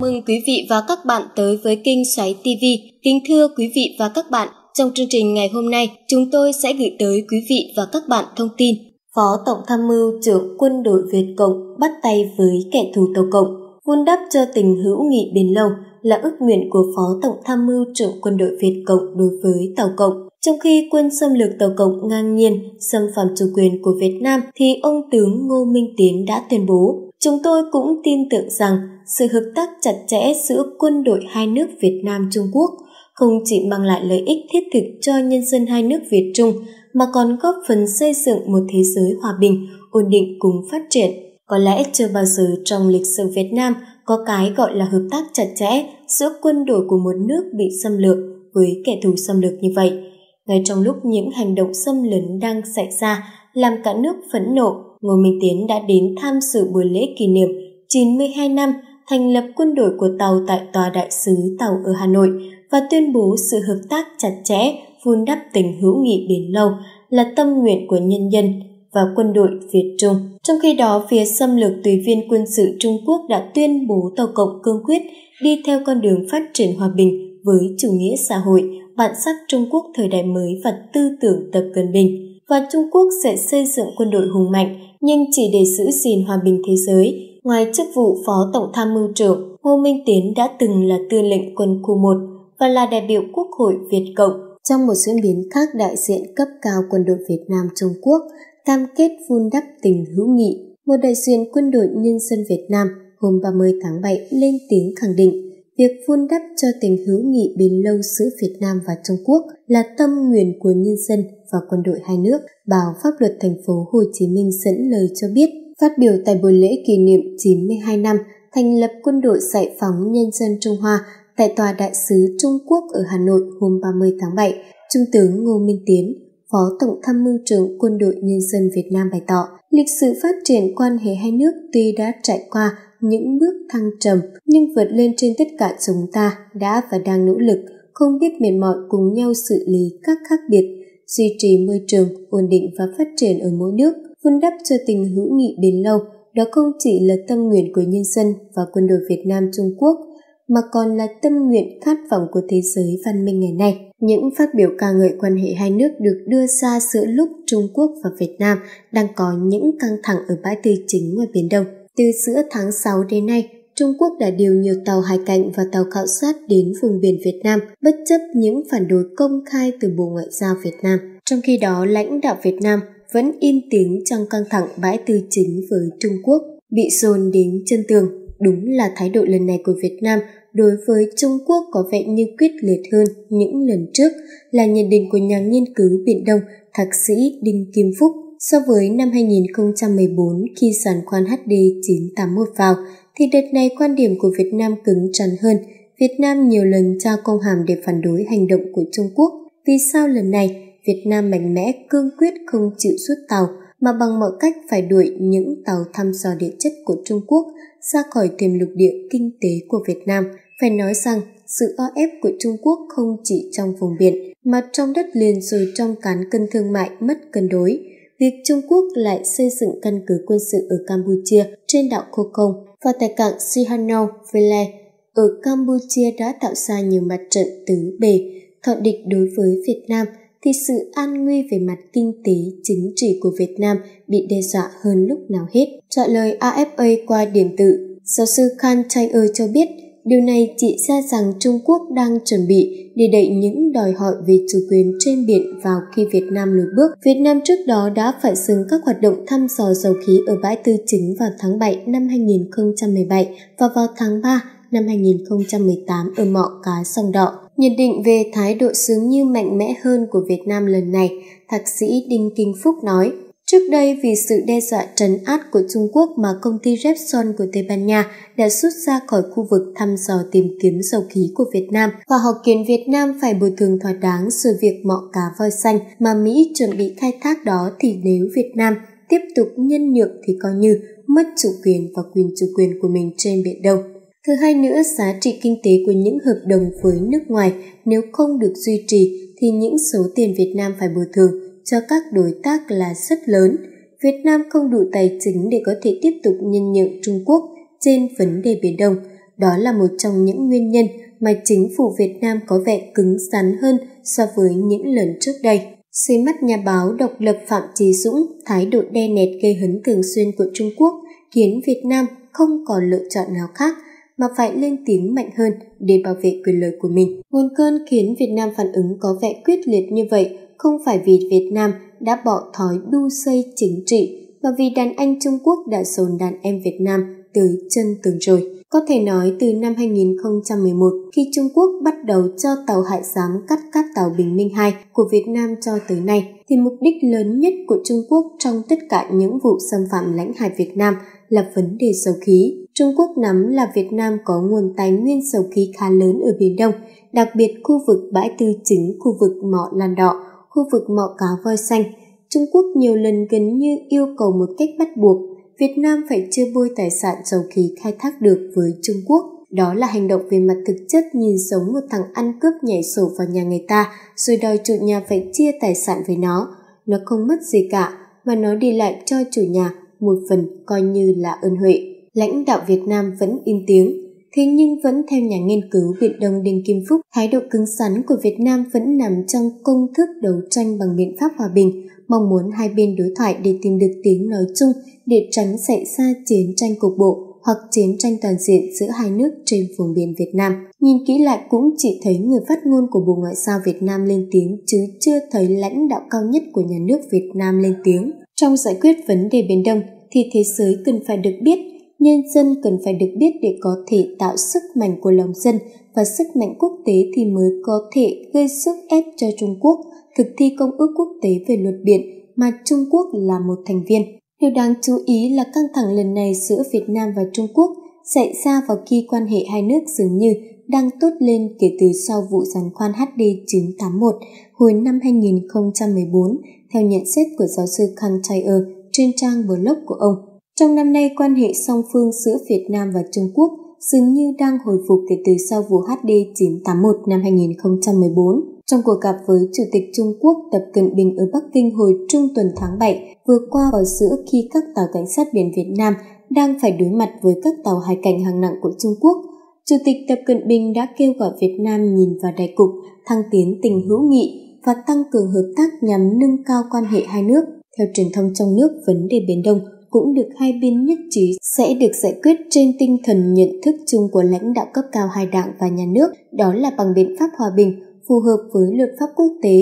Mừng quý vị và các bạn tới với kênh Xoáy TV. Kính thưa quý vị và các bạn, trong chương trình ngày hôm nay, chúng tôi sẽ gửi tới quý vị và các bạn thông tin Phó Tổng Tham mưu trưởng quân đội Việt Cộng bắt tay với kẻ thù Tàu Cộng, vun đắp cho tình hữu nghị bền lâu là ước nguyện của Phó Tổng Tham mưu trưởng quân đội Việt Cộng đối với Tàu Cộng. Trong khi quân xâm lược Tàu Cộng ngang nhiên xâm phạm chủ quyền của Việt Nam thì ông tướng Ngô Minh Tiến đã tuyên bố Chúng tôi cũng tin tưởng rằng sự hợp tác chặt chẽ giữa quân đội hai nước Việt Nam-Trung Quốc không chỉ mang lại lợi ích thiết thực cho nhân dân hai nước Việt Trung mà còn góp phần xây dựng một thế giới hòa bình, ổn định cùng phát triển. Có lẽ chưa bao giờ trong lịch sử Việt Nam có cái gọi là hợp tác chặt chẽ giữa quân đội của một nước bị xâm lược với kẻ thù xâm lược như vậy. Ngay trong lúc những hành động xâm lấn đang xảy ra, làm cả nước phẫn nộ, Ngô Minh Tiến đã đến tham dự buổi lễ kỷ niệm 92 năm thành lập quân đội của Tàu tại Tòa Đại sứ Tàu ở Hà Nội và tuyên bố sự hợp tác chặt chẽ, vun đắp tình hữu nghị bền lâu là tâm nguyện của nhân dân và quân đội Việt Trung. Trong khi đó, phía xâm lược tùy viên quân sự Trung Quốc đã tuyên bố Tàu Cộng cương quyết đi theo con đường phát triển hòa bình với chủ nghĩa xã hội bản sắc Trung Quốc thời đại mới và tư tưởng Tập Cận Bình và Trung Quốc sẽ xây dựng quân đội hùng mạnh nhưng chỉ để giữ gìn hòa bình thế giới. Ngoài chức vụ Phó Tổng Tham mưu trưởng, Ngô Minh Tiến đã từng là tư lệnh quân khu 1 và là đại biểu Quốc hội Việt Cộng. Trong một diễn biến khác đại diện cấp cao quân đội Việt Nam Trung Quốc cam kết vun đắp tình hữu nghị, một đại diện quân đội nhân dân Việt Nam hôm 30 tháng 7 lên tiếng khẳng định Việc vun đắp cho tình hữu nghị bền lâu giữa Việt Nam và Trung Quốc là tâm nguyện của nhân dân và quân đội hai nước, báo pháp luật thành phố Hồ Chí Minh dẫn lời cho biết. Phát biểu tại buổi lễ kỷ niệm 92 năm thành lập quân đội giải phóng nhân dân Trung Hoa tại Tòa Đại sứ Trung Quốc ở Hà Nội hôm 30 tháng 7, Trung tướng Ngô Minh Tiến, Phó Tổng tham mưu trưởng Quân đội Nhân dân Việt Nam bày tỏ, lịch sử phát triển quan hệ hai nước tuy đã trải qua những bước thăng trầm nhưng vượt lên trên tất cả chúng ta đã và đang nỗ lực không biết mệt mỏi cùng nhau xử lý các khác biệt duy trì môi trường ổn định và phát triển ở mỗi nước vun đắp cho tình hữu nghị bền lâu đó không chỉ là tâm nguyện của nhân dân và quân đội Việt Nam Trung Quốc mà còn là tâm nguyện khát vọng của thế giới văn minh ngày nay. Những phát biểu ca ngợi quan hệ hai nước được đưa ra giữa lúc Trung Quốc và Việt Nam đang có những căng thẳng ở bãi tư chính ngoài Biển Đông. Từ giữa tháng 6 đến nay, Trung Quốc đã điều nhiều tàu hải cảnh và tàu khảo sát đến vùng biển Việt Nam, bất chấp những phản đối công khai từ Bộ Ngoại giao Việt Nam. Trong khi đó, lãnh đạo Việt Nam vẫn im tiếng trong căng thẳng bãi tư chính với Trung Quốc, bị dồn đến chân tường. Đúng là thái độ lần này của Việt Nam đối với Trung Quốc có vẻ như quyết liệt hơn những lần trước, là nhận định của nhà nghiên cứu Biển Đông, thạc sĩ Đinh Kim Phúc. So với năm 2014 khi sàn khoan HD 981 vào, thì đợt này quan điểm của Việt Nam cứng rắn hơn. Việt Nam nhiều lần trao công hàm để phản đối hành động của Trung Quốc. Vì sao lần này Việt Nam mạnh mẽ cương quyết không chịu rút tàu mà bằng mọi cách phải đuổi những tàu thăm dò địa chất của Trung Quốc ra khỏi tiềm lục địa kinh tế của Việt Nam. Phải nói rằng sự o ép của Trung Quốc không chỉ trong vùng biển mà trong đất liền rồi trong cán cân thương mại mất cân đối việc Trung Quốc lại xây dựng căn cứ quân sự ở Campuchia trên đảo Kokong và tại cảng Sihanouk, Vele ở Campuchia đã tạo ra nhiều mặt trận tứ bề, thọ địch đối với Việt Nam thì sự an nguy về mặt kinh tế chính trị của Việt Nam bị đe dọa hơn lúc nào hết. Trả lời AFA qua điện tử, giáo sư Khan Chai cho biết Điều này chỉ ra rằng Trung Quốc đang chuẩn bị để đẩy những đòi hỏi về chủ quyền trên biển vào khi Việt Nam lùi bước. Việt Nam trước đó đã phải dừng các hoạt động thăm dò dầu khí ở bãi Tư Chính vào tháng 7 năm 2017 và vào tháng 3 năm 2018 ở mỏ cá sông đỏ. Nhận định về thái độ sướng như mạnh mẽ hơn của Việt Nam lần này, thạc sĩ Đinh Kinh Phúc nói – Trước đây vì sự đe dọa trấn áp của Trung Quốc mà công ty Repsol của Tây Ban Nha đã rút ra khỏi khu vực thăm dò tìm kiếm dầu khí của Việt Nam và họ kiến Việt Nam phải bồi thường thỏa đáng sự việc mọ cá voi xanh mà Mỹ chuẩn bị khai thác đó thì nếu Việt Nam tiếp tục nhân nhượng thì coi như mất chủ quyền và quyền chủ quyền của mình trên biển Đông. Thứ hai nữa, giá trị kinh tế của những hợp đồng với nước ngoài nếu không được duy trì thì những số tiền Việt Nam phải bồi thường cho các đối tác là rất lớn. Việt Nam không đủ tài chính để có thể tiếp tục nhân nhượng Trung Quốc trên vấn đề Biển Đông. Đó là một trong những nguyên nhân mà chính phủ Việt Nam có vẻ cứng rắn hơn so với những lần trước đây. Dưới mắt nhà báo độc lập Phạm Trí Dũng, thái độ đe nẹt gây hấn thường xuyên của Trung Quốc khiến Việt Nam không còn lựa chọn nào khác mà phải lên tiếng mạnh hơn để bảo vệ quyền lợi của mình. Nguồn cơn khiến Việt Nam phản ứng có vẻ quyết liệt như vậy không phải vì Việt Nam đã bỏ thói đu xây chính trị mà vì đàn anh Trung Quốc đã dồn đàn em Việt Nam tới chân tường rồi. Có thể nói từ năm 2011 khi Trung Quốc bắt đầu cho tàu hải giám cắt các tàu Bình Minh 2 của Việt Nam cho tới nay thì mục đích lớn nhất của Trung Quốc trong tất cả những vụ xâm phạm lãnh hải Việt Nam là vấn đề dầu khí. Trung Quốc nắm là Việt Nam có nguồn tài nguyên dầu khí khá lớn ở Biển Đông, đặc biệt khu vực bãi tư chính khu vực mỏ Lan Đọ khu vực mỏ cá voi xanh, Trung Quốc nhiều lần gần như yêu cầu một cách bắt buộc Việt Nam phải chia bôi tài sản dầu khí khai thác được với Trung Quốc. Đó là hành động về mặt thực chất nhìn giống một thằng ăn cướp nhảy sổ vào nhà người ta rồi đòi chủ nhà phải chia tài sản với nó. Nó không mất gì cả mà nó đi lại cho chủ nhà một phần coi như là ơn huệ. Lãnh đạo Việt Nam vẫn im tiếng thế nhưng vẫn theo nhà nghiên cứu Việt Đông Đinh Kim Phúc, thái độ cứng rắn của Việt Nam vẫn nằm trong công thức đấu tranh bằng biện pháp hòa bình, mong muốn hai bên đối thoại để tìm được tiếng nói chung để tránh xảy ra chiến tranh cục bộ hoặc chiến tranh toàn diện giữa hai nước trên vùng biển Việt Nam. Nhìn kỹ lại cũng chỉ thấy người phát ngôn của Bộ Ngoại giao Việt Nam lên tiếng chứ chưa thấy lãnh đạo cao nhất của nhà nước Việt Nam lên tiếng. Trong giải quyết vấn đề Biển Đông thì thế giới cần phải được biết nhân dân cần phải được biết để có thể tạo sức mạnh của lòng dân và sức mạnh quốc tế thì mới có thể gây sức ép cho Trung Quốc thực thi Công ước Quốc tế về luật biển mà Trung Quốc là một thành viên. Điều đáng chú ý là căng thẳng lần này giữa Việt Nam và Trung Quốc xảy ra vào khi quan hệ hai nước dường như đang tốt lên kể từ sau vụ giàn khoan HD981 hồi năm 2014, theo nhận xét của giáo sư Kang Tae-er trên trang blog của ông. Trong năm nay, quan hệ song phương giữa Việt Nam và Trung Quốc dường như đang hồi phục kể từ sau vụ HD 981 năm 2014. Trong cuộc gặp với Chủ tịch Trung Quốc Tập Cận Bình ở Bắc Kinh hồi trung tuần tháng 7 vừa qua vào giữa khi các tàu cảnh sát biển Việt Nam đang phải đối mặt với các tàu hải cảnh hàng nặng của Trung Quốc, Chủ tịch Tập Cận Bình đã kêu gọi Việt Nam nhìn vào đại cục, thăng tiến tình hữu nghị và tăng cường hợp tác nhằm nâng cao quan hệ hai nước. Theo truyền thông trong nước, vấn đề Biển Đông cũng được hai bên nhất trí sẽ được giải quyết trên tinh thần nhận thức chung của lãnh đạo cấp cao hai đảng và nhà nước, đó là bằng biện pháp hòa bình phù hợp với luật pháp quốc tế,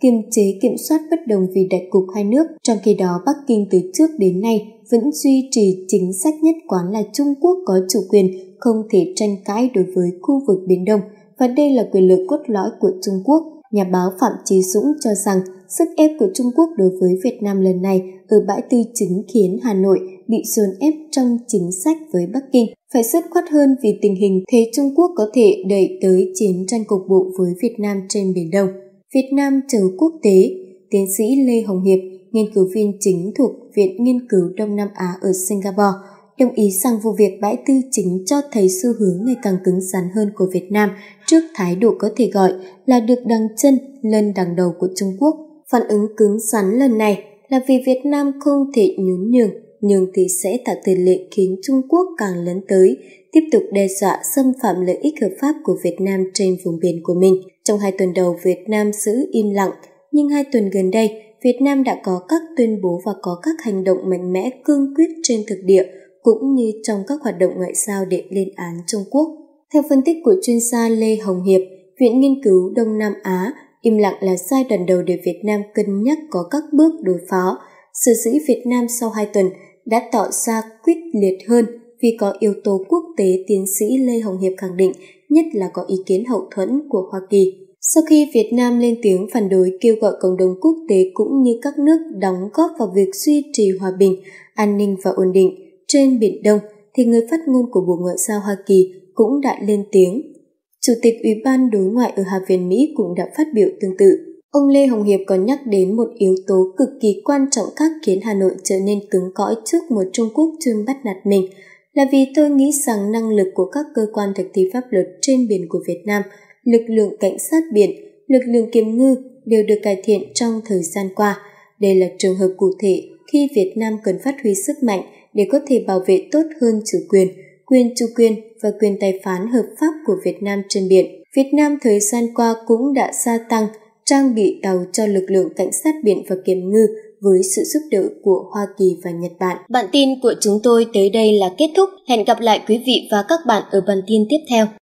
kiềm chế kiểm soát bất đồng vì đại cục hai nước. Trong khi đó, Bắc Kinh từ trước đến nay vẫn duy trì chính sách nhất quán là Trung Quốc có chủ quyền, không thể tranh cãi đối với khu vực Biển Đông, và đây là quyền lợi cốt lõi của Trung Quốc. Nhà báo Phạm Trí Dũng cho rằng sức ép của Trung Quốc đối với Việt Nam lần này ở bãi tư chính khiến Hà Nội bị dồn ép trong chính sách với Bắc Kinh, phải dứt khoát hơn vì tình hình thế Trung Quốc có thể đẩy tới chiến tranh cục bộ với Việt Nam trên Biển Đông. Việt Nam chờ quốc tế, tiến sĩ Lê Hồng Hiệp, nghiên cứu viên chính thuộc Viện Nghiên cứu Đông Nam Á ở Singapore, đồng ý rằng vụ việc bãi tư chính cho thấy xu hướng ngày càng cứng rắn hơn của Việt Nam trước thái độ có thể gọi là được đằng chân lên đằng đầu của Trung Quốc Phản ứng cứng rắn lần này là vì Việt Nam không thể nhún nhường, nhưng thì sẽ tạo tiền lệ khiến Trung Quốc càng lớn tới, tiếp tục đe dọa xâm phạm lợi ích hợp pháp của Việt Nam trên vùng biển của mình. Trong hai tuần đầu, Việt Nam giữ im lặng, nhưng hai tuần gần đây, Việt Nam đã có các tuyên bố và có các hành động mạnh mẽ cương quyết trên thực địa, cũng như trong các hoạt động ngoại giao để lên án Trung Quốc. Theo phân tích của chuyên gia Lê Hồng Hiệp, Viện Nghiên cứu Đông Nam Á Im lặng là giai đoạn đầu để Việt Nam cân nhắc có các bước đối phó. Sở dĩ Việt Nam sau 2 tuần đã tỏ ra quyết liệt hơn vì có yếu tố quốc tế tiến sĩ Lê Hồng Hiệp khẳng định, nhất là có ý kiến hậu thuẫn của Hoa Kỳ. Sau khi Việt Nam lên tiếng phản đối kêu gọi cộng đồng quốc tế cũng như các nước đóng góp vào việc duy trì hòa bình, an ninh và ổn định trên Biển Đông, thì người phát ngôn của Bộ Ngoại giao Hoa Kỳ cũng đã lên tiếng Chủ tịch Ủy ban Đối ngoại ở Hạ viện Mỹ cũng đã phát biểu tương tự. Ông Lê Hồng Hiệp còn nhắc đến một yếu tố cực kỳ quan trọng khác khiến Hà Nội trở nên cứng cõi trước một Trung Quốc chuyên bắt nạt mình, là vì tôi nghĩ rằng năng lực của các cơ quan thực thi pháp luật trên biển của Việt Nam, lực lượng cảnh sát biển, lực lượng kiểm ngư đều được cải thiện trong thời gian qua. Đây là trường hợp cụ thể khi Việt Nam cần phát huy sức mạnh để có thể bảo vệ tốt hơn chủ quyền, quyền chủ quyền và quyền tài phán hợp pháp của Việt Nam trên biển. Việt Nam thời gian qua cũng đã gia tăng trang bị tàu cho lực lượng cảnh sát biển và kiểm ngư với sự giúp đỡ của Hoa Kỳ và Nhật Bản. Bản tin của chúng tôi tới đây là kết thúc. Hẹn gặp lại quý vị và các bạn ở bản tin tiếp theo.